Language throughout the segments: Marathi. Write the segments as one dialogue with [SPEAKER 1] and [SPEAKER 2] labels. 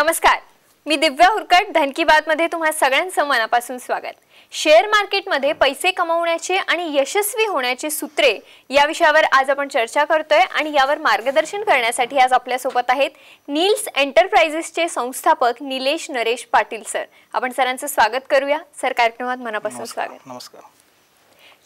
[SPEAKER 1] नमस्कार मी दिव्या हुरकट धनकी मध्ये तुम्हा सगळ्यांचं मनापासून स्वागत शेअर मार्केटमध्ये पैसे कमवण्याचे आणि यशस्वी होण्याचे सूत्रे या विषयावर आज आपण चर्चा करतोय आणि यावर मार्गदर्शन करण्यासाठी आज आपल्यासोबत आहेत नील्स एंटरप्राइजेसचे संस्थापक निलेश नरेश पाटील सर आपण सरांचं स्वागत करूया सर कार्यक्रमात मनापासून स्वागत नमस्कार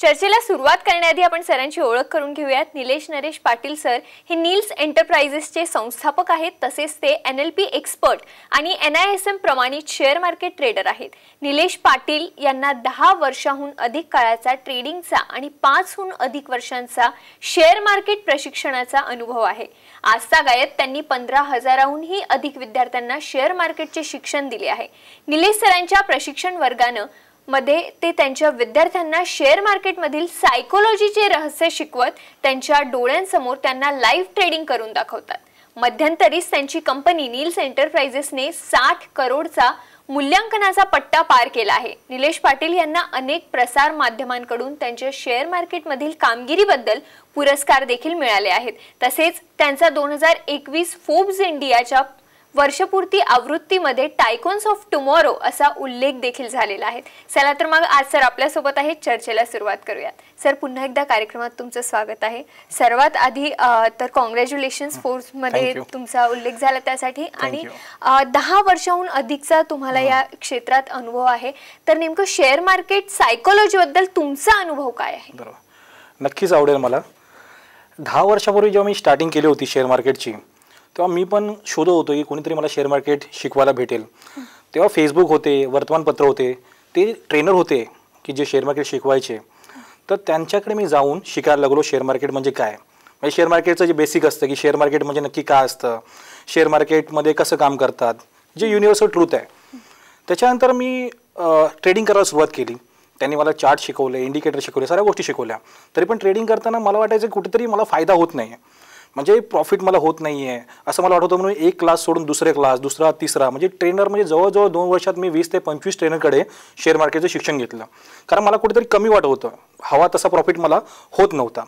[SPEAKER 1] चर्चेला सुरुवात करण्याआधी आपण सरांची ओळख करून घेऊयात निलेश नरेश पाटील सर हे नील्स एंटरप्राइजेसचे संस्थापक आहेत तसेच ते एन एल पी एक्सपर्ट आणि एन आय एस एम प्रमाणित शेअर मार्केट ट्रेडर आहेत निलेश पाटील यांना दहा वर्षाहून अधिक काळाचा ट्रेडिंगचा आणि पाचहून अधिक वर्षांचा शेअर मार्केट प्रशिक्षणाचा अनुभव आहे आजचा गायत त्यांनी पंधरा हजाराहूनही अधिक विद्यार्थ्यांना शेअर मार्केटचे शिक्षण दिले आहे निलेश सरांच्या प्रशिक्षण वर्गानं मध्ये ते त्यांच्या विद्यार्थ्यांना शेअर मार्केटमधील सायकोलॉजीचे रहस्य शिकवत त्यांच्या डोळ्यांसमोर त्यांना लाईव्ह ट्रेडिंग करून दाखवतात मध्यंतरीच त्यांची कंपनी नील्स एंटरप्राइजेसने साठ करोडचा मूल्यांकनाचा पट्टा पार केला आहे निलेश पाटील यांना अनेक प्रसार माध्यमांकडून त्यांच्या शेअर मार्केटमधील कामगिरीबद्दल पुरस्कार देखील मिळाले आहेत तसेच त्यांचा दोन हजार एकवीस फोब्स इंडियाच्या वर्षपूर्ती आवृत्तीमध्ये टायकॉन्स ऑफ टुमॉरो असा उल्लेख देखील झालेला आहे चला तर मग आज सर आपल्यासोबत आहे चर्चेला सुरुवात करूयात सर पुन्हा एकदा कार्यक्रमात तुमचं स्वागत आहे सर्वात आधी तर कॉंग्रॅच्युलेशन मध्ये तुमचा उल्लेख झाला त्यासाठी आणि दहा वर्षाहून अधिकचा तुम्हाला या क्षेत्रात अनुभव आहे तर नेमकं शेअर मार्केट सायकोलॉजी बद्दल तुमचा अनुभव काय आहे
[SPEAKER 2] नक्कीच आवडेल मला दहा वर्षापूर्वी जेव्हा मी स्टार्टिंग केली होती शेअर मार्केटची तेव्हा मी पण शोधत होतो की कोणीतरी मला शेअर मार्केट शिकवायला भेटेल तेव्हा फेसबुक होते वर्तमानपत्र होते ते ट्रेनर होते की जे शेअर मार्केट शिकवायचे तर त्यांच्याकडे मी जाऊन शिकायला लागलो शेअर मार्केट म्हणजे काय म्हणजे शेअर मार्केटचं जे बेसिक असतं की शेअर मार्केट म्हणजे नक्की काय असतं शेअर मार्केटमध्ये कसं काम करतात जे युनिव्हर्सल ट्रूथ आहे त्याच्यानंतर मी ट्रेडिंग करायला सुरुवात केली त्यांनी मला चार्ट शिकवले इंडिकेटर शिकवले साऱ्या गोष्टी शिकवल्या तरी पण ट्रेडिंग करताना मला वाटायचं कुठेतरी मला फायदा होत नाही म्हणजे प्रॉफिट मला होत नाही आहे असं मला होतं म्हणून एक क्लास सोडून दुसरे क्लास दुसरा तिसरा म्हणजे ट्रेनर म्हणजे जवळजवळ दोन वर्षात मी वीस ते पंचवीस ट्रेनरकडे शेअर मार्केटचं शिक्षण घेतलं कारण मला कुठेतरी कमी वाटत होतं हवा तसा प्रॉफिट मला होत नव्हता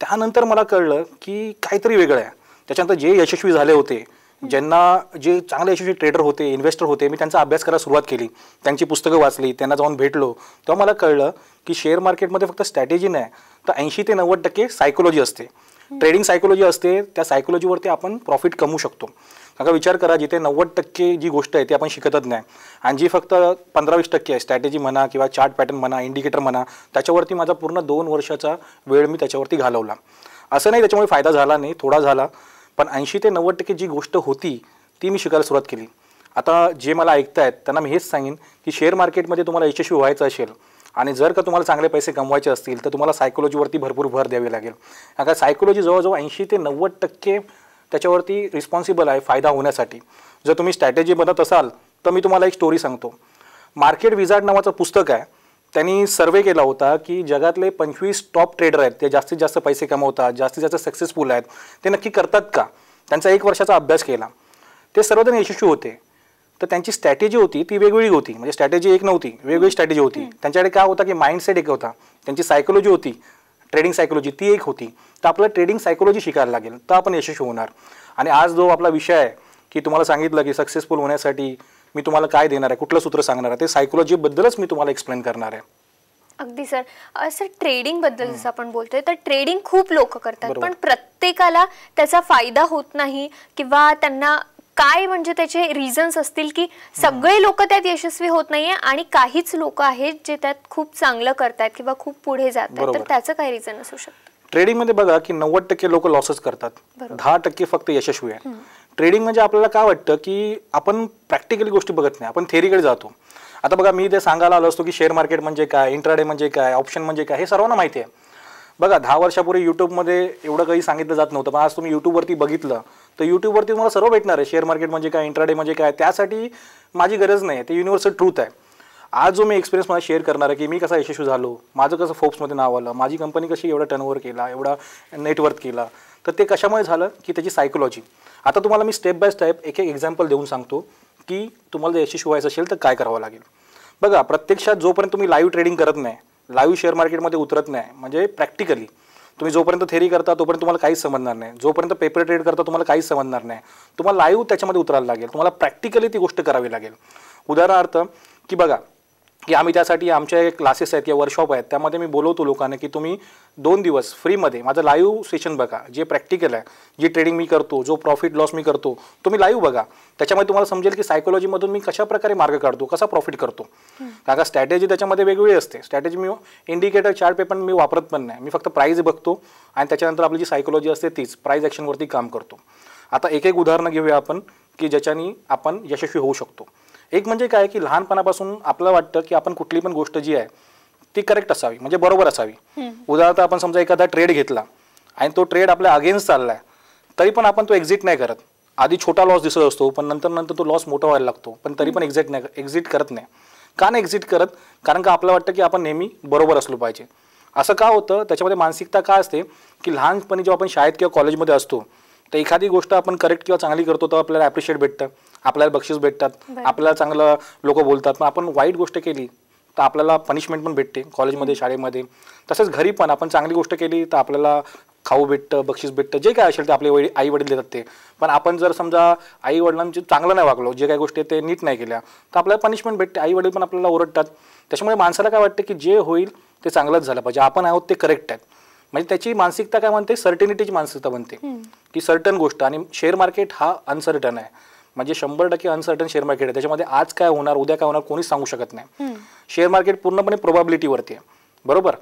[SPEAKER 2] त्यानंतर मला कळलं की काहीतरी वेगळं आहे त्याच्यानंतर जे यशस्वी झाले होते ज्यांना जे चांगले यशस्वी ट्रेडर होते इन्व्हेस्टर होते मी त्यांचा अभ्यास करायला सुरुवात केली त्यांची पुस्तकं वाचली त्यांना जाऊन भेटलो तेव्हा मला कळलं की शेअर मार्केटमध्ये फक्त स्ट्रॅटेजी नाही तर ऐंशी ते नव्वद टक्के सायकोलॉजी असते ट्रेडिंग सायकोलॉजी असते त्या सायकोलॉजीवरती आपण प्रॉफिट कमवू शकतो काका विचार करा जिथे नव्वद टक्के जी गोष्ट आहे ती आपण शिकतच नाही आणि जी फक्त पंधरा वीस टक्के आहे स्ट्रॅटेजी म्हणा किंवा चार्ट पॅटर्न म्हणा इंडिकेटर म्हणा त्याच्यावरती माझा पूर्ण दोन वर्षाचा वेळ मी त्याच्यावरती घालवला असं नाही त्याच्यामुळे फायदा झाला नाही थोडा झाला पण ऐंशी ते नव्वद टक्के जी गोष्ट होती ती मी शिकायला सुरुवात केली आता जे मला ऐकतायत त्यांना मी हेच सांगेन की शेअर मार्केटमध्ये तुम्हाला यशस्वी व्हायचं असेल आणि जर का तुम्हाला चांगले पैसे कमवायचे असतील तर तुम्हाला सायकोलॉजीवरती भरपूर भर द्यावी लागेल कारण सायकोलॉजी जवळजवळ ऐंशी ते नव्वद टक्के त्याच्यावरती रिस्पॉन्सिबल आहे फायदा होण्यासाठी जर तुम्ही स्ट्रॅटेजी बनत असाल तर मी तुम्हाला एक स्टोरी सांगतो मार्केट विझार्ड नावाचं पुस्तक आहे त्यांनी सर्वे केला होता की जगातले पंचवीस टॉप ट्रेडर आहेत ते जास्तीत जास्त पैसे कमवतात जास्तीत जास्त सक्सेसफुल आहेत ते नक्की करतात का त्यांचा एक वर्षाचा अभ्यास केला ते सर्वजण यशस्वी होते तर त्यांची स्ट्रॅटेजी होती ती वेगवेगळी होती म्हणजे स्ट्रॅटेजी एक नव्हती वेगवेगळी स्ट्रॅटेजी होती त्यांच्याकडे काय होता की माइंडसेट एक होता त्यांची सायकोलॉजी होती ट्रेडिंग सायकोलॉजी ती एक होती तर आपल्याला ट्रेडिंग सायकोलॉजी शिकायला लागेल तर आपण यशस्वी होणार आणि आज जो आपला विषय आहे की तुम्हाला सांगितलं की सक्सेसफुल होण्यासाठी मी तुम्हाला काय देणार आहे कुठलं सूत्र सांगणार आहे ते सायकोलॉजी बद्दलच मी तुम्हाला एक्सप्लेन करणार आहे
[SPEAKER 1] अगदी सर सर ट्रेडिंग बद्दल जसं आपण बोलतोय तर ट्रेडिंग खूप लोक करतात पण प्रत्येकाला त्याचा फायदा होत नाही किंवा त्यांना काय म्हणजे त्याचे रिझन्स असतील की सगळे लोक त्यात यशस्वी होत नाहीये आणि काहीच लोक आहेत जे त्यात खूप चांगलं करतात किंवा खूप पुढे जातात तर त्याचं काय रिझन असू शकतं
[SPEAKER 2] मध्ये बघा की नव्वद टक्के लोक लॉसेस करतात दहा टक्के फक्त यशस्वी आहे ट्रेडिंग म्हणजे आपल्याला काय वाटतं की आपण प्रॅक्टिकली गोष्टी बघत नाही आपण थेरीकडे जातो आता बघा मी ते सांगायला आलो असतो की शेअर मार्केट म्हणजे काय इंट्राडे म्हणजे काय ऑप्शन म्हणजे काय हे सर्वांना माहिती आहे बघा दहा वर्षापूर्वी युट्यूबमध्ये एवढं काही सांगितलं जात नव्हतं पण आज तुम्ही युट्यूबवरती बघितलं तर यूट्यूबवरती तुम्हाला सर्व भेटणार आहे शेअर मार्केट म्हणजे काय इंट्राडे म्हणजे काय त्यासाठी माझी गरज नाही ते युनिव्हर्सल ट्रूथ आहे आज जो मी एक्सपिरियन्स मला शेअर करणार आहे की मी कसा यशस्वी झालो माझं कसं फोक्समध्ये नाव आलं माझी कंपनी कशी एवढा टर्नओव्हर केला एवढा नेटवर्क केला तर ते कशामुळे झालं की त्याची सायकोलॉजी आता तुम्हाला मी स्टेप बाय स्टेप एक एक एक्झाम्पल देऊन सांगतो की तुम्हाला जर यशस्वी व्हायचं असेल तर काय करावं लागेल बघा प्रत्यक्षात जोपर्यंत तुम्ही लाईव्ह ट्रेडिंग करत नाही लाईव्ह शेअर मार्केटमध्ये उतरत नाही म्हणजे प्रॅक्टिकली तुम्ही जोपर्यंत थेरी करता तोपर्यंत तुम्हाला काहीच समजणार नाही जोपर्यंत पेपर ट्रेड करता तुम्हाला काहीच समजणार नाही तुम्हाला लाईव्ह त्याच्यामध्ये उतरायला लागेल तुम्हाला प्रॅक्टिकली ती गोष्ट करावी लागेल उदाहरणार्थ की बघा की आम्ही त्यासाठी आमच्या क्लासेस आहेत किंवा वर्कशॉप आहेत त्यामध्ये मी बोलवतो लोकांना की तुम्ही दोन दिवस फ्रीमध्ये माझं लाईव्ह सेशन बघा जे प्रॅक्टिकल आहे जी ट्रेडिंग मी करतो जो प्रॉफिट लॉस मी करतो तो मी लाईव्ह बघा त्याच्यामध्ये तुम्हाला समजेल की सायकोलॉजीमधून मी कशा प्रकारे मार्ग काढतो कसा प्रॉफिट करतो कारण का स्ट्रॅटेजी त्याच्यामध्ये वेगवेगळी असते स्ट्रॅटेजी मी इंडिकेटर चार्ट पेपर मी वापरत पण नाही मी फक्त प्राईज बघतो आणि त्याच्यानंतर आपली जी सायकोलॉजी असते तीच प्राईज ॲक्शनवरती काम करतो आता एक एक उदाहरणं घेऊया आपण की ज्याच्यानी आपण यशस्वी होऊ शकतो एक म्हणजे काय की लहानपणापासून आपल्याला वाटतं की आपण कुठली पण गोष्ट जी आहे ती करेक्ट असावी म्हणजे बरोबर असावी उदाहरणार्थ आपण समजा एखादा ट्रेड घेतला आणि तो ट्रेड आपल्या अगेन्स्ट चाललाय तरी पण आपण तो एक्झिट नाही करत आधी छोटा लॉस दिसत असतो पण नंतर नंतर तो लॉस मोठा व्हायला लागतो पण तरी पण एक्झिट नाही एक्झिट करत नाही का नाही एक्झिट करत कारण का आपल्याला वाटतं की आपण नेहमी बरोबर असलो पाहिजे असं का होतं त्याच्यामध्ये मानसिकता काय असते की लहानपणी जेव्हा आपण शाळेत किंवा कॉलेजमध्ये असतो तर एखादी गोष्ट आपण करेक्ट किंवा चांगली करतो तेव्हा आपल्याला ॲप्रिशिएट भेटतं आपल्याला बक्षीस भेटतात आपल्याला चांगलं लोक बोलतात मग आपण वाईट गोष्ट केली तर आपल्याला पनिशमेंट पण भेटते कॉलेजमध्ये हो. शाळेमध्ये तसेच घरी पण आपण चांगली गोष्ट केली तर आपल्याला खाऊ भेटतं बक्षीस भेटतं जे काय असेल ते आपले वडील आई वडील देतात ते पण आपण जर समजा आई वडिलांचे चांगलं नाही वागलो जे काही गोष्टी ते नीट नाही केल्या तर आपल्याला पनिशमेंट भेटते आई वडील पण आपल्याला ओरडतात त्याच्यामुळे माणसाला काय वाटतं की जे होईल ते चांगलंच झालं पाहिजे आपण आहोत ते करेक्ट आहेत म्हणजे त्याची मानसिकता काय म्हणते सर्टनिटीची मानसिकता बनते की सर्टन गोष्ट आणि शेअर मार्केट हा अनसर्टन आहे म्हणजे शंभर टक्के अनसर्टन शेअर मार्केट आहे त्याच्यामध्ये आज काय होणार उद्या काय होणार कोणीच सांगू शकत नाही शेअर मार्केट पूर्णपणे प्रोबॅबिलिटीवरती आहे बरोबर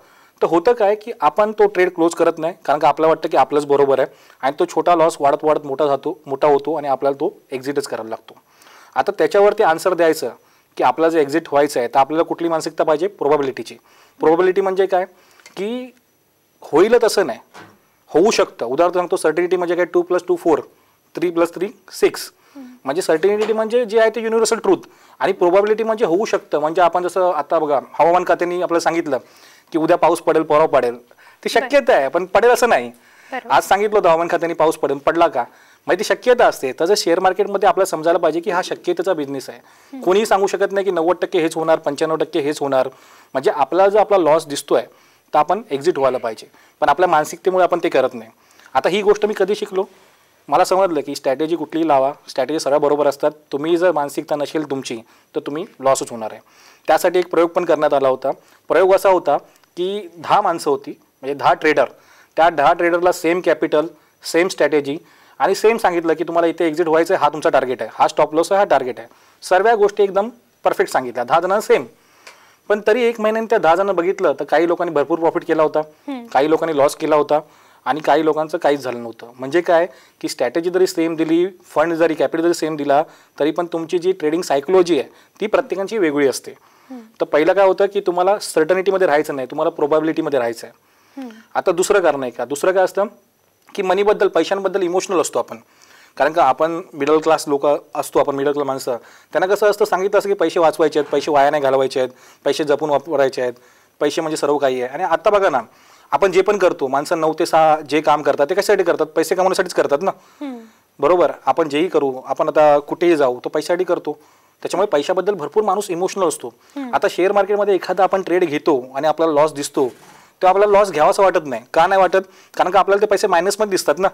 [SPEAKER 2] तर होतं काय की आपण तो ट्रेड क्लोज करत नाही कारण की आपल्याला वाटतं की आपलंच बरोबर आहे आणि तो छोटा लॉस वाढत वाढत मोठा जातो मोठा होतो आणि आपल्याला तो एक्झिटच करायला लागतो आता त्याच्यावरती आन्सर द्यायचं की आपला जे एक्झिट व्हायचं आहे तर आपल्याला कुठली मानसिकता पाहिजे प्रोबॅबिलिटीची प्रोबॅबिलिटी म्हणजे काय की होईल तसं नाही होऊ शकतं उदाहरणार्थ सांगतो सर्टिनिटी म्हणजे काय two plus two four three plus three six म्हणजे सर्टिनिटी म्हणजे जे आहे ते युनिव्हर्सल ट्रूथ आणि प्रोबॅबिलिटी म्हणजे होऊ शकतं म्हणजे आपण जसं आता बघा हवामान खात्याने आपल्याला सांगितलं की उद्या पाऊस पडेल परवा पडेल ती शक्यता आहे पण पडेल असं नाही आज सांगितलं होतं हवामान खात्याने पाऊस पडेल पडला का म्हणजे ती शक्यता असते तसं शेअर मार्केटमध्ये आपल्याला समजायला पाहिजे की हा शक्यतेचा बिझनेस आहे कोणीही सांगू शकत नाही की नव्वद टक्के हेच होणार पंच्याण्णव टक्के हेच होणार म्हणजे आपला जो आपला लॉस दिसतोय तर आपण एक्झिट व्हायला पाहिजे पण आपल्या मानसिकतेमुळे आपण ते करत नाही आता ही गोष्ट मी कधी शिकलो मला समजलं की स्ट्रॅटेजी कुठलीही लावा स्ट्रॅटेजी सगळ्या बरोबर असतात तुम्ही जर मानसिकता नसेल तुमची तर तुम्ही लॉसच होणार आहे त्यासाठी एक प्रयोग पण करण्यात आला होता प्रयोग असा होता की दहा माणसं होती म्हणजे दहा ट्रेडर त्या दहा ट्रेडरला सेम कॅपिटल सेम स्ट्रॅटेजी आणि सेम सांगितलं की तुम्हाला इथे एक्झिट व्हायचं आहे हा तुमचा टार्गेट आहे हा स्टॉप लॉस आहे हा टार्गेट आहे सर्व गोष्टी एकदम परफेक्ट सांगितल्या दहा जणांना सेम पण तरी एक महिन्याने त्या दहा जणांना बघितलं तर काही लोकांनी भरपूर प्रॉफिट केला होता काही लोकांनी लॉस केला होता आणि काही लोकांचं काहीच झालं नव्हतं म्हणजे काय की स्ट्रॅटेजी जरी सेम दिली फंड जरी कॅपिटल जरी सेम दिला तरी पण तुमची जी ट्रेडिंग सायकोलॉजी आहे ती प्रत्येकांची वेगळी असते तर पहिलं काय होतं की तुम्हाला सर्टनिटीमध्ये राहायचं नाही तुम्हाला प्रोबॅबिलिटीमध्ये राहायचं आहे आता दुसरं कारण आहे का दुसरं काय असतं की मनीबद्दल पैशांबद्दल इमोशनल असतो आपण कारण का आपण मिडल क्लास लोक असतो आपण मिडल क्लास माणसं त्यांना कसं असतं सांगितलं असं की पैसे वाचवायचे आहेत पैसे वाया नाही घालवायचे आहेत पैसे जपून वापरायचे आहेत पैसे म्हणजे सर्व काही आहे आणि आता बघा ना आपण जे पण करतो माणसं नऊ ते सहा जे काम करतात ते कशासाठी करतात पैसे कमावण्यासाठीच करतात ना बरोबर आपण जेही करू आपण आता कुठेही जाऊ तो पैशासाठी करतो त्याच्यामुळे पैशाबद्दल भरपूर माणूस इमोशनल असतो आता शेअर मार्केटमध्ये एखादा आपण ट्रेड घेतो आणि आपल्याला लॉस दिसतो तो आपल्याला लॉस असं वाटत नाही का नाही वाटत कारण का आपल्याला ते पैसे मायनसमध्ये दिसतात ना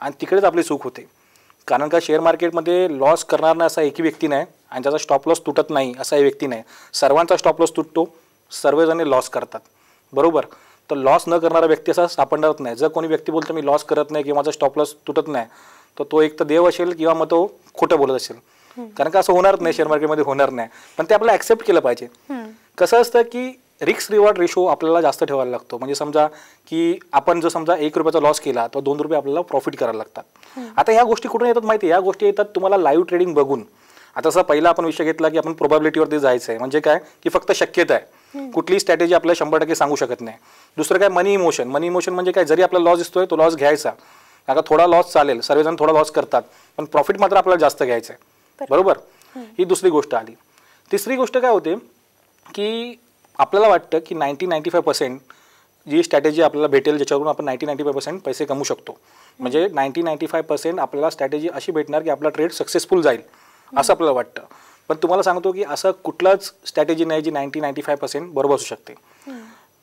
[SPEAKER 2] आणि तिकडेच आपली चूक होते कारण का शेअर मार्केटमध्ये लॉस करणार नाही असा एकही व्यक्ती नाही आणि त्याचा स्टॉप लॉस तुटत नाही असा व्यक्ती नाही सर्वांचा स्टॉप लॉस तुटतो सर्वजण लॉस करतात बरोबर तर लॉस न करणारा व्यक्ती असा सापडणारच नाही जर कोणी व्यक्ती बोलतो मी लॉस करत नाही किंवा माझा स्टॉप लॉस तुटत नाही तर तो एक तर देव असेल किंवा मग तो खोटं बोलत असेल कारण का असं होणार नाही शेअर मार्केटमध्ये होणार नाही पण ते आपल्याला ऍक्सेप्ट केलं पाहिजे कसं असतं की रिक्स रिवॉर्ड रेशो आपल्याला जास्त ठेवायला लागतो म्हणजे समजा की आपण जर समजा एक रुपयाचा लॉस केला तर दोन रुपये आपल्याला प्रॉफिट करायला लागतात आता ह्या गोष्टी कुठून येतात माहिती या गोष्टी येतात तुम्हाला लाईव्ह ट्रेडिंग बघून आता पहिला आपण विषय घेतला की आपण प्रोबॅबिलिटीवरती जायचं आहे म्हणजे काय की फक्त शक्यता आहे कुठली स्ट्रॅटेजी आपल्याला शंभर टक्के सांगू शकत नाही दुसरं काय मनी इमोशन मनी इमोशन म्हणजे काय जरी आपला लॉस दिसतोय तो लॉस घ्यायचा आता थोडा लॉस चालेल सर्वजण थोडा लॉस करतात पण प्रॉफिट मात्र आपल्याला जास्त घ्यायचं आहे बरोबर ही दुसरी गोष्ट आली तिसरी गोष्ट काय होते की आपल्याला वाटतं की नाईन्टी नाईन्टी फाय पर्सेंट जी स्ट्रॅटेजी आपल्याला भेटेल ज्याच्यावरून आपण नाईन्टी नाईन्टी फाय पर्सेंट पैसे कमू शकतो म्हणजे नाईन्टी नाईन्टी फाय पर्सेंट आपल्याला स्ट्रॅटेजी अशी भेटणार की आपला ट्रेड सक्सेसफुल जाईल असं आपल्याला वाटतं पण तुम्हाला सांगतो की असं कुठलाच स्ट्रॅटेजी नाही जी नाईन्टी नाईन्टी फाय पर्सेंट बरोबर असू शकते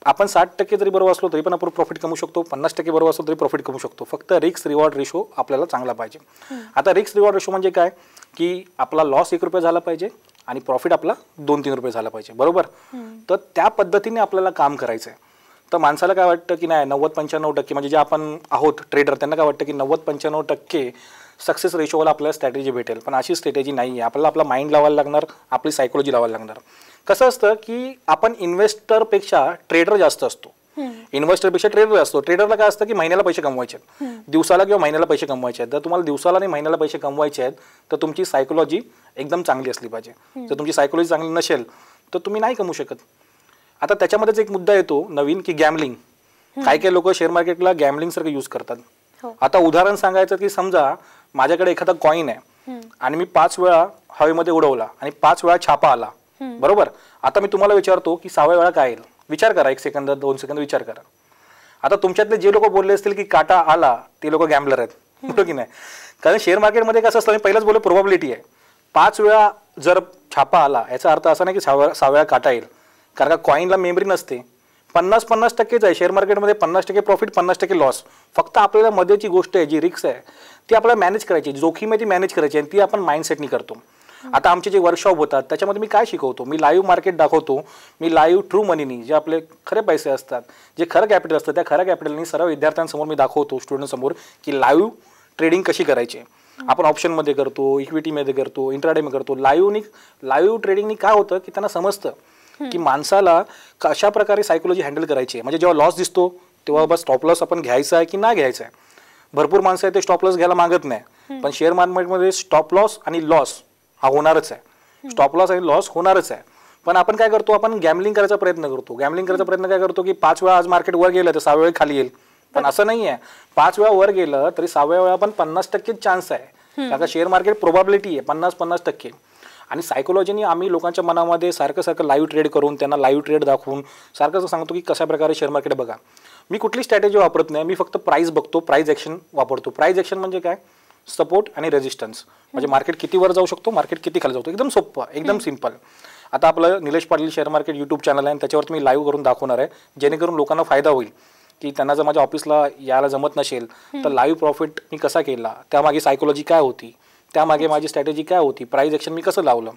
[SPEAKER 2] आपण साठ टक्के जरी बरोबर असलो तरी पण आपण प्रॉफिट कमू शकतो पन्नास टक्के बरोबर असलो तरी प्रॉफिट कमू शकतो फक्त रिक्स रिवॉर्ड रेशो आपल्याला चांगला पाहिजे आता रिक्स रिवॉर्ड रेशो म्हणजे काय की आपला लॉस एक रुपये झाला पाहिजे आणि प्रॉफिट आपला दोन तीन रुपये झाला पाहिजे बरोबर तर त्या पद्धतीने आपल्याला काम करायचं आहे तर माणसाला काय वाटतं की नाही नव्वद पंच्याण्णव टक्के म्हणजे जे आपण आहोत ट्रेडर त्यांना काय वाटतं की नव्वद पंच्याण्णव टक्के सक्सेस रेशोवाला आपल्याला स्ट्रॅटेजी भेटेल पण अशी स्ट्रॅटेजी नाही आहे आपल्याला आपला माइंड लावायला लागणार आपली सायकोलॉजी लावायला लागणार कसं असतं की आपण इन्व्हेस्टरपेक्षा ट्रेडर जास्त असतो इन्व्हेस्टरपेक्षा ट्रेडर असतो ट्रेडरला काय असतं की महिन्याला पैसे कमवायचे आहेत दिवसाला किंवा महिन्याला पैसे कमवायचे आहेत जर तुम्हाला दिवसाला आणि महिन्याला पैसे कमवायचे आहेत तर तुमची सायकोलॉजी एकदम चांगली असली पाहिजे जर तुमची सायकोलॉजी चांगली नसेल तर तुम्ही नाही कमवू शकत आता त्याच्यामध्येच एक मुद्दा येतो नवीन की गॅमलिंग काही काही लोक शेअर मार्केटला गॅमलिंग सारखं यूज करतात हो. आता उदाहरण सांगायचं की समजा माझ्याकडे एखादा कॉईन आहे आणि मी पाच वेळा हवेमध्ये उडवला आणि पाच वेळा छापा आला बरोबर आता मी तुम्हाला विचारतो की सहाव्या वेळा काय येईल विचार करा एक सेकंद दोन सेकंद विचार करा आता तुमच्यातले जे लोक बोलले असतील की काटा आला ते लोक गॅम्बलर आहेत बरोबर की नाही कारण शेअर मार्केटमध्ये कसं असतं मी पहिलाच बोललो प्रोबॅबिलिटी आहे पाच वेळा जर छापा आला याचा अर्थ असा नाही की सहाव्या वेळा काटा येईल कारण का कॉईनला मेमरी नसते पन्नास पन्नास टक्केच आहे शेअर मार्केटमध्ये पन्नास टक्के प्रॉफिट पन्नास टक्के लॉस फक्त आपल्याला मध्येची गोष्ट आहे जी रिक्स आहे ती आपल्याला मॅनेज करायची जोखीम आहे ती मॅनेज करायची आणि ती आपण माइंडसेटनी करतो आता आमचे जे वर्कशॉप होतात त्याच्यामध्ये मी काय शिकवतो मी लाईव्ह मार्केट दाखवतो मी लाईव्ह ट्रू मनीनी जे आपले खरे पैसे असतात जे खरं कॅपिटल असतात त्या खऱ्या कॅपिटलनी सर्व विद्यार्थ्यांसमोर मी दाखवतो स्टुडंटसमोर की लाईव्ह ट्रेडिंग कशी करायची आपण ऑप्शनमध्ये करतो इक्विटीमध्ये करतो इंट्राडेमध्ये करतो लाईव्हनी लाईव्ह ट्रेडिंगनी काय होतं की त्यांना समजतं की माणसाला कशा प्रकारे सायकोलॉजी हँडल करायची आहे म्हणजे जेव्हा लॉस दिसतो तेव्हा बस स्टॉप लॉस आपण घ्यायचा आहे की नाही घ्यायचा आहे भरपूर माणसं आहेत ते स्टॉप लॉस घ्यायला मागत नाही पण शेअर मार्केटमध्ये स्टॉप लॉस आणि लॉस हा होणारच आहे स्टॉप लॉस आणि लॉस होणारच आहे पण आपण काय करतो आपण गॅमलिंग करायचा प्रयत्न करतो गॅमलिंग करायचा प्रयत्न काय करतो की पाच वेळा आज मार्केट वर गेलं तर सहा वेळ खाली येईल पण असं नाही आहे पाच वेळा वर गेलं तरी सहाव्या वेळा पण पन्नास टक्केच चान्स आहे कारण शेअर मार्केट प्रोबॅबिलिटी आहे पन्नास पन्नास टक्के आणि सायकोलॉजीने आम्ही लोकांच्या मनामध्ये सारखं सारखं लाईव्ह ट्रेड करून त्यांना लाईव्ह ट्रेड दाखवून सारखं सांगतो की कशा प्रकारे शेअर मार्केट बघा मी कुठली स्ट्रॅटेजी वापरत नाही मी फक्त प्राईस बघतो प्राईज ॲक्शन वापरतो प्राईज ॲक्शन म्हणजे काय सपोर्ट आणि रेजिस्टन्स म्हणजे मार्केट किती वर जाऊ शकतो मार्केट किती खाली जातो एकदम सोपं एकदम सिंपल आता आपलं Nilesh Patil share market YouTube channel आहे आणि त्याच्यावर मी लाईव्ह करून दाखवणार आहे जेणेकरून लोकांना फायदा होईल की त्यांना जर माझ्या ऑफिसला यायला जमत नसेल तर लाईव्ह प्रॉफिट मी कसा केला त्यामागे सायकोलॉजी काय होती त्यामागे माझी स्ट्रॅटेजी काय होती प्राईज एक्शन मी कसं लावलं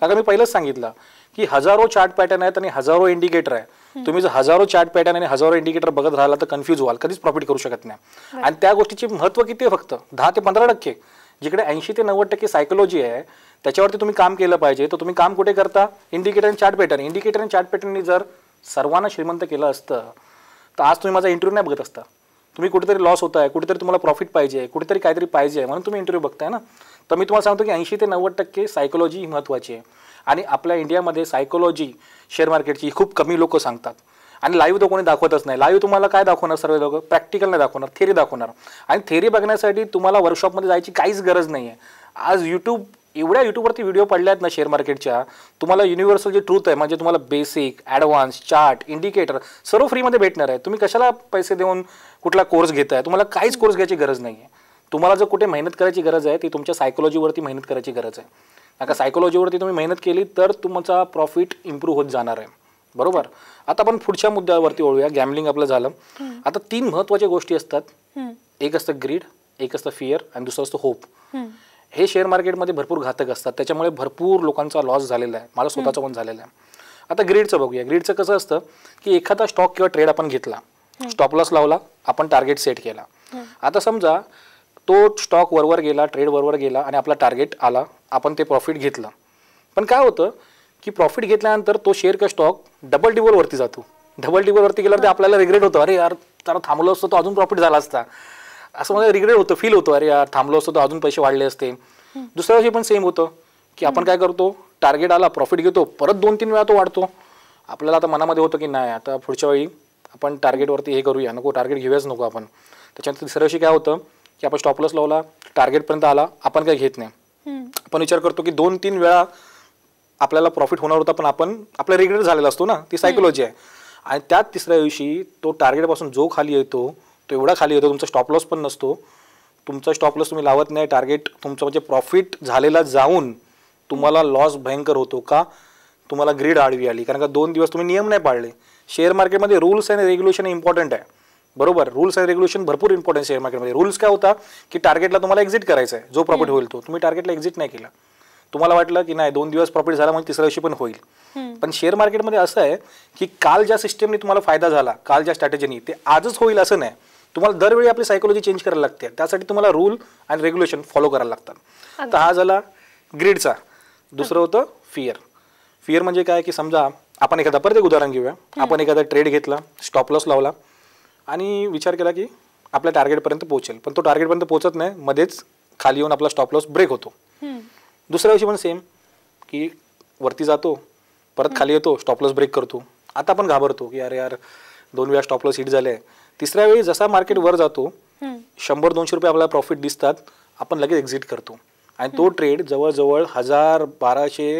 [SPEAKER 2] कारण मी पहिलंच सांगितलं की हजारो चार्ट पॅटर्न आहेत आणि हजारो इंडिकेटर आहे तुम्ही जर हजारो चार्ट पॅटर्न आणि हजारो इंडिकेटर बघत राहिला तर कन्फ्यूज व्हाल कधीच प्रॉफिट करू शकत नाही आणि त्या गोष्टीचे महत्व किती आहे फक्त दहा ते पंधरा टक्के जिकडे ऐंशी ते नव्वद टक्के सायकोलॉजी आहे त्याच्यावरती तुम्ही काम केलं पाहिजे तर तुम्ही काम कुठे करता इंडिकेटर आणि चार्ट पॅटर्न इंडिकेटर आणि चार्ट पॅटर्ननी जर सर्वांना श्रीमंत केलं असतं तर आज तुम्ही माझा इंटरव्ह्यू नाही बघत असता तुम्ही कुठेतरी लॉस होत आहे कुठेतरी तुम्हाला प्रॉफिट पाहिजे कुठेतरी काहीतरी पाहिजे म्हणून तुम्ही इंटरव्ह्यू बघताय ना तर मी तुम्हाला सांगतो की ऐंशी ते नव्वद टक्के सायकोलॉजी ही महत्त्वाची आहे आणि आपल्या इंडियामध्ये सायकोलॉजी शेअर मार्केटची खूप कमी लोक सांगतात आणि लाईव्ह तो कोणी दाखवतच नाही लाईव्ह तुम्हाला काय दाखवणार सर्व लोक प्रॅक्टिकल नाही दाखवणार थेरी दाखवणार आणि थेरी बघण्यासाठी तुम्हाला वर्कशॉपमध्ये जायची काहीच गरज नाही आहे आज यूट्यूब एवढ्या यूट्यूबवरती व्हिडिओ पडल्या आहेत ना शेअर मार्केटच्या तुम्हाला युनिव्हर्सल जे ट्रूथ आहे म्हणजे तुम्हाला बेसिक ॲडव्हान्स चार्ट इंडिकेटर सर्व फ्रीमध्ये भेटणार आहे तुम्ही कशाला पैसे देऊन कुठला कोर्स घेताय तुम्हाला काहीच कोर्स घ्यायची गरज नाही आहे तुम्हाला जर कुठे मेहनत करायची गरज आहे ती तुमच्या सायकोलॉजीवरती मेहनत करायची गरज आहे नका सायकोलॉजीवरती तुम्ही मेहनत केली तर तुमचा प्रॉफिट इम्प्रूव्ह होत जाणार आहे बरोबर आता आपण पुढच्या मुद्द्यावरती ओळूया गॅमलिंग आपलं झालं आता तीन महत्वाच्या गोष्टी असतात एक असतं ग्रीड एक असतं फिअर आणि दुसरं असतं होप हे शेअर मार्केटमध्ये भरपूर घातक असतात त्याच्यामुळे भरपूर लोकांचा लॉस झालेला आहे मला स्वतःचा पण झालेला आहे आता ग्रीडचं बघूया ग्रीडचं कसं असतं की एखादा स्टॉक किंवा ट्रेड आपण घेतला स्टॉप लॉस लावला आपण टार्गेट सेट केला आता समजा तो स्टॉक वरवर गेला ट्रेड वरवर गेला आणि आपला टार्गेट आला आपण ते प्रॉफिट घेतलं पण काय होतं की प्रॉफिट घेतल्यानंतर तो शेअर का स्टॉक डबल वरती जातो डबल वरती गेल्यावर आपल्याला रिग्रेट होतो अरे यार तर थांबलो असतो तो अजून प्रॉफिट झाला असता असं म्हणजे रिग्रेट होतं फील होतं अरे यार थांबलो असतो तर अजून पैसे वाढले असते दुसऱ्या वर्षी पण सेम होतं की आपण काय करतो टार्गेट आला प्रॉफिट घेतो परत दोन तीन वेळा तो वाढतो आपल्याला आता मनामध्ये होतं की नाही आता पुढच्या वेळी आपण टार्गेटवरती हे करूया नको टार्गेट घेऊयाच नको आपण त्याच्यानंतर तिसऱ्या वर्षी काय होतं की आपण स्टॉपलॉस लावला टार्गेटपर्यंत आला आपण काही घेत नाही आपण विचार करतो की दोन तीन वेळा आपल्याला प्रॉफिट होणार होता पण आपण आपला रिग्रेट झालेला असतो ना ती सायकोलॉजी आहे आणि त्यात तिसऱ्या दिवशी तो टार्गेटपासून जो खाली येतो तो एवढा खाली येतो तुमचा स्टॉपलॉस पण नसतो तुमचा स्टॉपलॉस तुम्ही लावत नाही टार्गेट तुमचं म्हणजे प्रॉफिट झालेला जाऊन तुम्हाला लॉस भयंकर होतो का तुम्हाला ग्रीड आडवी आली कारण का दोन दिवस तुम्ही नियम नाही पाळले शेअर मार्केटमध्ये रूल्स अँड रेग्युलेशन इम्पॉर्टंट आहे बरोबर रूल्स अँड रेग्युलेशन भरपूर इम्पॉर्टन्स शेअर मार्केटमध्ये रूल्स काय होता की टार्गेटला तुम्हाला एक्झिट करायचं आहे जो प्रॉफिट होईल तो तुम्ही टार्गेटला एक्झिट नाही केला तुम्हाला वाटलं की नाही दोन दिवस प्रॉफिट झाला म्हणजे तिसऱ्या दिवशी पण होईल पण शेअर मार्केटमध्ये असं आहे की काल ज्या सिस्टमने तुम्हाला फायदा झाला काल ज्या स्ट्रॅटेजीनी ते आजच होईल असं नाही तुम्हाला दरवेळी आपली सायकोलॉजी चेंज करायला लागते त्यासाठी तुम्हाला रूल आणि रेग्युलेशन फॉलो करायला
[SPEAKER 1] लागतात तर हा
[SPEAKER 2] झाला ग्रीडचा दुसरं होतं फिअर फिअर म्हणजे काय की समजा आपण एखादा परत एक उदाहरण घेऊया आपण एखादा ट्रेड घेतला स्टॉप लॉस लावला आणि विचार केला की आपल्या टार्गेटपर्यंत पोहोचेल पण तो टार्गेटपर्यंत पोहोचत नाही मध्येच खाली येऊन आपला स्टॉप लॉस ब्रेक होतो
[SPEAKER 1] दुसऱ्या
[SPEAKER 2] दिवशी पण सेम की वरती जातो परत खाली येतो स्टॉप लॉस ब्रेक करतो आता आपण घाबरतो की अरे यार दोन वेळा स्टॉप लॉस हिट झाले तिसऱ्या वेळी जसा मार्केट वर जातो शंभर दोनशे रुपये आपल्याला प्रॉफिट दिसतात आपण लगेच एक्झिट करतो आणि तो ट्रेड जवळजवळ हजार बाराशे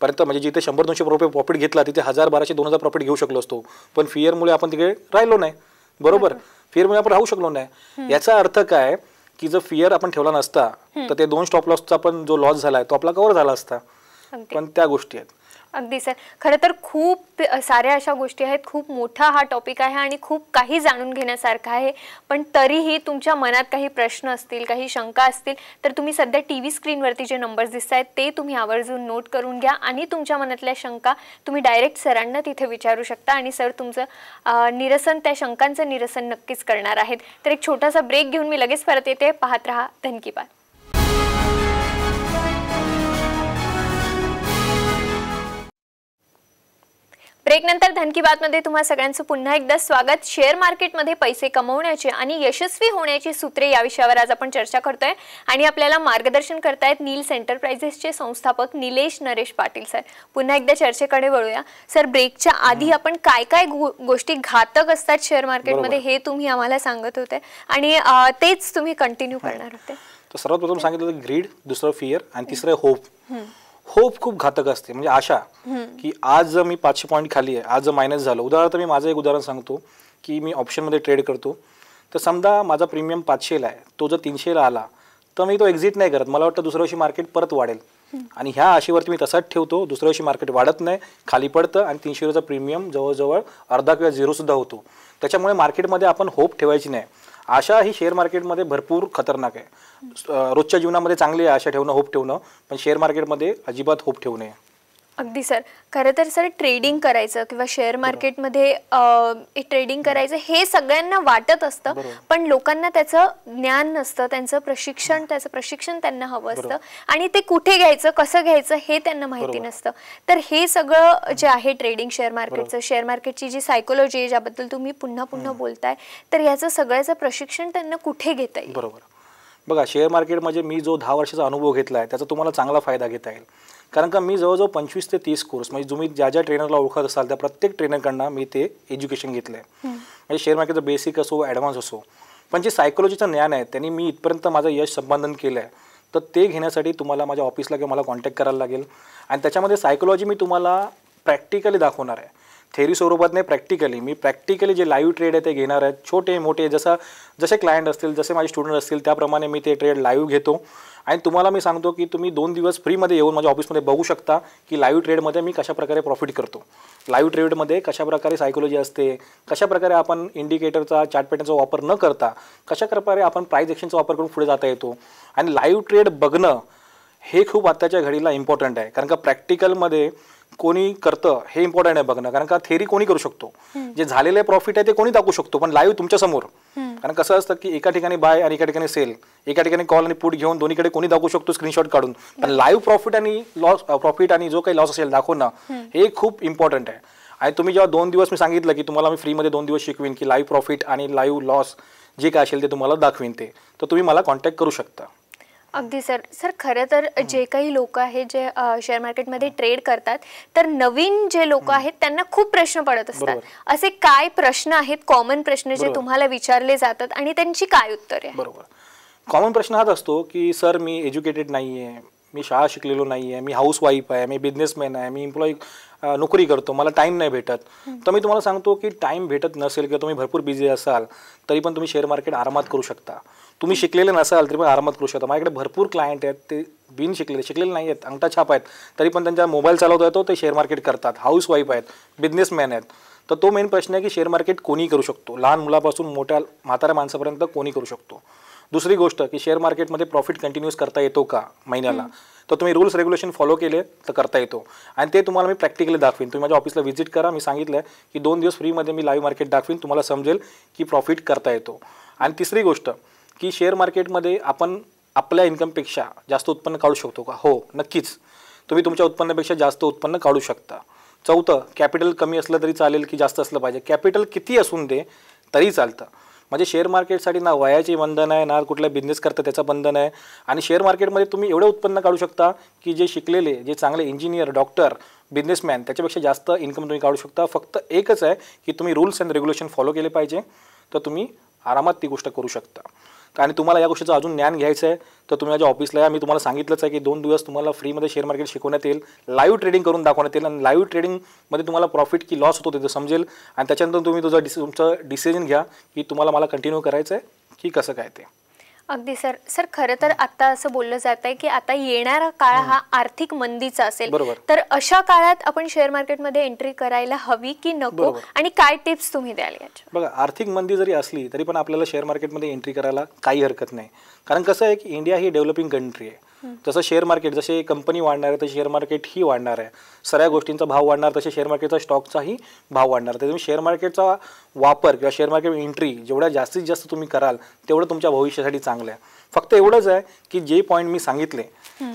[SPEAKER 2] पर्यंत म्हणजे जिथे शंभर दोनशे रुपये प्रॉफिट घेतला तिथे हजार बाराशे दोन हजार प्रॉफिट घेऊ शकलो असतो पण फिअरमुळे आपण तिकडे राहिलो नाही बरोबर म्हणजे आपण राहू शकलो नाही याचा अर्थ काय की जर फिअर आपण ठेवला नसता तर ते दोन स्टॉप लॉसचा पण जो लॉस झालाय तो आपला कव्हर झाला असता पण त्या गोष्टी आहेत
[SPEAKER 1] अगदी सर खरं तर खूप साऱ्या अशा गोष्टी आहेत खूप मोठा हा टॉपिक आहे आणि खूप काही जाणून घेण्यासारखं आहे पण तरीही तुमच्या मनात काही प्रश्न असतील काही शंका असतील तर तुम्ही सध्या टी व्ही स्क्रीनवरती जे नंबर्स दिसत आहेत ते तुम्ही आवर्जून नोट करून घ्या आणि तुमच्या मनातल्या शंका तुम्ही डायरेक्ट सरांना तिथे विचारू शकता आणि सर तुमचं निरसन त्या शंकांचं निरसन नक्कीच करणार आहेत तर एक छोटासा ब्रेक घेऊन मी लगेच परत येते पाहत राहा धनकी बात ब्रेकनंतर धन की मध्ये तुम्हा सगळ्यांचं पुन्हा एकदा स्वागत शेअर मार्केटमध्ये पैसे कमवण्याचे आणि यशस्वी होण्याची सूत्रे या विषयावर आज आपण चर्चा करतोय आणि आपल्याला मार्गदर्शन करतायत नील एंटरप्राइजेसचे संस्थापक निलेश नरेश पाटील सर पुन्हा एकदा चर्चेकडे वळूया सर ब्रेकच्या आधी आपण काय काय गोष्टी घातक असतात शेअर मार्केटमध्ये हे तुम्ही आम्हाला सांगत होते आणि तेच तुम्ही कंटिन्यू करणार होते
[SPEAKER 2] तर सर्वात प्रथम सांगितलं ग्रीड दुसरं फिअर आणि तिसरं होप होप खूप घातक असते म्हणजे आशा की आज जर मी पाचशे पॉईंट खाली आहे आज जर मायनस झालं उदाहरणार्थ मी माझं एक उदाहरण सांगतो की मी ऑप्शनमध्ये ट्रेड करतो तर समजा माझा प्रीमियम पाचशेला आहे तो जर तीनशेला आला तर मी तो एक्झिट नाही करत मला वाटतं दुसऱ्या वर्षी मार्केट परत वाढेल आणि ह्या आशेवरती मी तसाच ठेवतो दुसऱ्या वर्षी मार्केट वाढत नाही खाली पडतं आणि तीनशे रुपयाचा प्रीमियम जवळजवळ अर्धा किंवा झिरोसुद्धा होतो त्याच्यामुळे मार्केटमध्ये आपण होप ठेवायची नाही आशा ही शेअर मार्केटमध्ये भरपूर खतरनाक
[SPEAKER 1] आहे
[SPEAKER 2] रोजच्या जीवनामध्ये चांगली आहे आशा ठेवणं होप ठेवणं पण शेअर मार्केटमध्ये अजिबात होप ठेवू नये
[SPEAKER 1] अगदी सर खरं तर सर ट्रेडिंग करायचं किंवा शेअर मार्केटमध्ये ट्रेडिंग करायचं हे सगळ्यांना वाटत असतं पण लोकांना त्याचं ज्ञान नसतं त्यांचं प्रशिक्षण त्याचं प्रशिक्षण त्यांना हवं असतं आणि ते कुठे घ्यायचं कसं घ्यायचं हे त्यांना माहिती नसतं तर हे सगळं जे आहे ट्रेडिंग शेअर मार्केटचं शेअर मार्केटची जी सायकोलॉजी आहे ज्याबद्दल तुम्ही पुन्हा पुन्हा बोलताय तर याचं सगळ्याचं प्रशिक्षण त्यांना कुठे घेता येईल
[SPEAKER 2] बरोबर बघा शेअर मार्केट म्हणजे मी जो दहा वर्षाचा अनुभव घेतला आहे त्याचा तुम्हाला चांगला फायदा घेता येईल कारण का मी जवळजवळ पंचवीस ते तीस कोर्स म्हणजे तुम्ही ज्या ज्या ट्रेनरला ओळखत असाल त्या प्रत्येक ट्रेनरकडनं मी ते एज्युकेशन घेतलं आहे म्हणजे शेअर मार्केटचं बेसिक असो ॲडव्हान्स असो पण जे सायकोलॉजीचं ज्ञान आहे त्यांनी मी इथपर्यंत माझं यश संबंधन केलं आहे तर ते घेण्यासाठी तुम्हाला माझ्या ऑफिसला किंवा मला कॉन्टॅक्ट करायला लागेल आणि त्याच्यामध्ये सायकोलॉजी मी तुम्हाला प्रॅक्टिकली दाखवणार आहे थेरी स्वरूपात नाही प्रॅक्टिकली मी प्रॅक्टिकली जे लाईव्ह ट्रेड आहे ते घेणार आहेत छोटे मोठे जसा जसे क्लायंट असतील जसे माझे स्टुडंट असतील त्याप्रमाणे मी ते ट्रेड लाईव्ह घेतो आणि तुम्हाला मी सांगतो की तुम्ही दोन दिवस फ्रीमध्ये येऊन माझ्या ऑफिसमध्ये बघू शकता की लाईव्ह ट्रेडमध्ये मी कशाप्रकारे प्रॉफिट करतो लाईव्ह ट्रेडमध्ये कशाप्रकारे सायकोलॉजी असते कशाप्रकारे आपण इंडिकेटरचा चार्ट पॅटर्नचा वापर न करता कशाप्रकारे आपण प्राईज एक्शनचा वापर करून पुढे जाता येतो आणि लाईव्ह ट्रेड बघणं हे खूप आत्ताच्या घडीला इम्पॉर्टंट आहे कारण का प्रॅक्टिकलमध्ये कोणी करतं हे इम्पॉर्टंट आहे बघणं कारण का थेरी कोणी करू शकतो जे झालेले प्रॉफिट आहे ते कोणी दाखवू शकतो पण लाईव्ह तुमच्या समोर कारण कसं असतं की एका ठिकाणी बाय आणि एका ठिकाणी सेल एका ठिकाणी कॉल आणि पुट घेऊन दोन्हीकडे कोणी दाखवू शकतो स्क्रीनशॉट काढून पण लाईव्ह प्रॉफिट आणि लॉस प्रॉफिट आणि जो काही लॉस असेल दाखवणं हे खूप इम्पॉर्टंट आहे आणि तुम्ही जेव्हा दोन दिवस मी सांगितलं की तुम्हाला मी फ्रीमध्ये दोन दिवस शिकवीन की लाईव्ह प्रॉफिट आणि लाईव्ह लॉस जे काय असेल ते तुम्हाला दाखवीन ते तर तुम्ही मला कॉन्टॅक्ट करू शकता
[SPEAKER 1] अगदी सर सर खरं तर जे काही लोक आहेत जे शेअर मार्केटमध्ये ट्रेड करतात तर नवीन जे लोक आहेत त्यांना खूप प्रश्न पडत असतात असे काय प्रश्न आहेत कॉमन प्रश्न जे तुम्हाला विचारले जातात आणि त्यांची काय उत्तरे बरोबर
[SPEAKER 2] कॉमन प्रश्न हाच असतो की सर मी एज्युकेटेड नाही आहे मी शाळा शिकलेलो नाही मी हाऊस वाईफ आहे मी बिझनेसमॅन आहे मी एम्प्लॉई नोकरी करतो मला टाईम नाही भेटत तर मी तुम्हाला सांगतो की टाईम भेटत नसेल किंवा तुम्ही भरपूर बिझी असाल तरी पण तुम्ही शेअर मार्केट आरामात करू शकता तुम्ही शिकलेले नसाल तरी पण आरामात करू शकता माझ्याकडे भरपूर क्लायंट आहेत ते बिन शिकलेले शिकलेले नाही आहेत अंगठा छाप आहेत तरी पण त्यांच्या मोबाईल चालवता येतो ते शेअर मार्केट करतात हाऊस वाईफ आहेत बिझनेसमॅन आहेत तर तो मेन प्रश्न आहे की शेअर मार्केट कोणी करू शकतो लहान मुलापासून मोठ्या म्हाताऱ्या माणसापर्यंत कोणी करू शकतो दुसरी गोष्ट की शेअर मार्केटमध्ये प्रॉफिट कंटिन्यूस करता येतो का महिन्याला तर तुम्ही रूल्स रेग्युलेशन फॉलो केले तर करता येतो आणि ते तुम्हाला मी प्रॅक्टिकली दाखवीन तुम्ही माझ्या ऑफिसला व्हिजिट करा मी सांगितलं की दोन दिवस फ्रीमध्ये मी लाईव्ह मार्केट दाखवीन तुम्हाला समजेल की प्रॉफिट करता येतो आणि तिसरी गोष्ट की शेअर मार्केटमध्ये आपण आपल्या इन्कमपेक्षा जास्त उत्पन्न काढू शकतो का हो नक्कीच तुम्ही तुमच्या उत्पन्नापेक्षा जास्त उत्पन्न काढू शकता चौथं कॅपिटल कमी असलं तरी चालेल की जास्त असलं पाहिजे कॅपिटल किती असून दे तरी चालतं म्हणजे शेअर मार्केटसाठी ना वयाचे बंधन आहे ना कुठला बिझनेस करतं त्याचं बंधन आहे आणि शेअर मार्केटमध्ये तुम्ही एवढं उत्पन्न काढू शकता की जे शिकलेले जे चांगले इंजिनियर डॉक्टर बिझनेसमॅन त्याच्यापेक्षा जास्त इन्कम तुम्ही काढू शकता फक्त एकच आहे की तुम्ही रूल्स अँड रेग्युलेशन फॉलो केले पाहिजे तर तुम्ही आरामात ती गोष्ट करू शकता आणि तुम्हाला या गोष्टीचं अजून ज्ञान घ्यायचं आहे तर तुम्ही माझ्या ऑफिसला या मी तुम्हाला सांगितलंच आहे की दोन दिवस तुम्हाला फ्रीमध्ये शेअर मार्केट शिकवण्यात येईल लाईव्ह ट्रेडिंग करून दाखवण्यात येईल आणि लाईव्ह ट्रेडिंगमध्ये तुम्हाला प्रॉफिट की लॉस होतो तिथं समजेल आणि त्याच्यानंतर तुम्ही तुझं डिसि तुमचं डिसिजन घ्या की तुम्हाला मला कंटिन्यू करायचं आहे की कसं काय ते
[SPEAKER 1] अगदी सर सर खर तर आता असं बोललं जात आहे की आता येणारा काळ हा आर्थिक मंदीचा असेल तर अशा काळात आपण शेअर मार्केटमध्ये एंट्री करायला हवी की नको आणि काय टिप्स तुम्ही द्याल याच्या
[SPEAKER 2] बघा आर्थिक मंदी जरी असली तरी पण आपल्याला शेअर मार्केटमध्ये एंट्री करायला काही हरकत नाही कारण कसं आहे की इंडिया ही डेव्हलपिंग कंट्री आहे जसं शेअर मार्केट जसे कंपनी वाढणार आहे तसे शेअर मार्केट ही वाढणार आहे सगळ्या गोष्टींचा भाव वाढणार तसे शेअर मार्केटचा स्टॉकचाही भाव वाढणार तुम्ही शेअर मार्केटचा वापर किंवा शेअर मार्केट एंट्री जेवढ्या जास्तीत जास्त तुम्ही कराल तेवढं तुमच्या भविष्यासाठी चांगलं आहे फक्त एवढंच आहे की जे पॉईंट मी सांगितले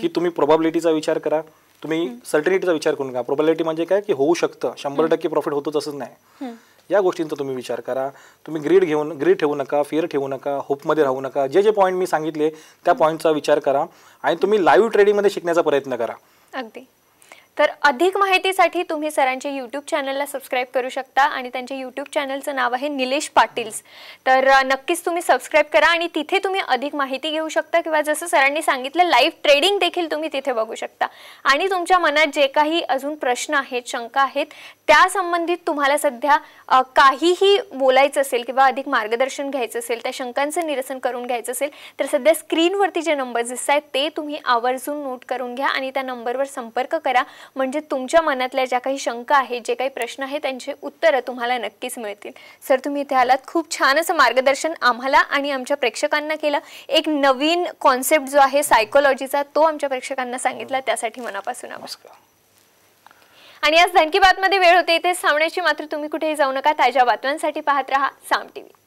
[SPEAKER 2] की तुम्ही प्रोबॅबिलिटीचा विचार करा तुम्ही सर्टनिटीचा विचार करून घ्या प्रोबॅबिलिटी म्हणजे काय की होऊ शकतं शंभर टक्के प्रॉफिट होतो तसंच नाही या गोष्टींचा तुम्ही विचार करा तुम्ही ग्रीड घेऊन ग्रीड ठेवू नका फिअर ठेवू नका होपमध्ये राहू नका जे जे पॉईंट मी सांगितले त्या पॉईंटचा विचार करा आणि तुम्ही लाईव्ह ट्रेडिंगमध्ये शिकण्याचा प्रयत्न करा
[SPEAKER 1] अगदी तर अधिक माहितीसाठी तुम्ही सरांच्या यूट्यूब चॅनलला सबस्क्राईब करू शकता आणि त्यांच्या यूट्यूब चॅनलचं नाव आहे निलेश पाटील्स तर नक्कीच तुम्ही सबस्क्राईब करा आणि तिथे तुम्ही अधिक माहिती घेऊ शकता किंवा जसं सरांनी सांगितलं लाईव्ह ट्रेडिंग देखील तुम्ही तिथे बघू शकता आणि तुमच्या मनात जे काही अजून प्रश्न आहेत शंका आहेत त्या संबंधित तुम्हाला सध्या काहीही बोलायचं असेल किंवा अधिक मार्गदर्शन घ्यायचं असेल त्या शंकांचं निरसन करून घ्यायचं असेल तर सध्या स्क्रीनवरती जे नंबर दिसत आहेत ते तुम्ही आवर्जून नोट करून घ्या आणि त्या नंबरवर संपर्क करा म्हणजे तुमच्या मनातल्या ज्या काही शंका आहेत जे काही प्रश्न आहेत त्यांचे उत्तरं तुम्हाला नक्कीच मिळतील सर तुम्ही इथे आलात खूप छान असं मार्गदर्शन आम्हाला आणि आमच्या प्रेक्षकांना केलं एक नवीन कॉन्सेप्ट जो आहे सायकोलॉजीचा तो आमच्या प्रेक्षकांना सांगितला त्यासाठी मनापासून नमस्कार आणि आज धनकी बातमध्ये वेळ होते इथे सामण्याची मात्र तुम्ही कुठेही जाऊ नका ताज्या बातम्यांसाठी पाहत राहा साम टीव्ही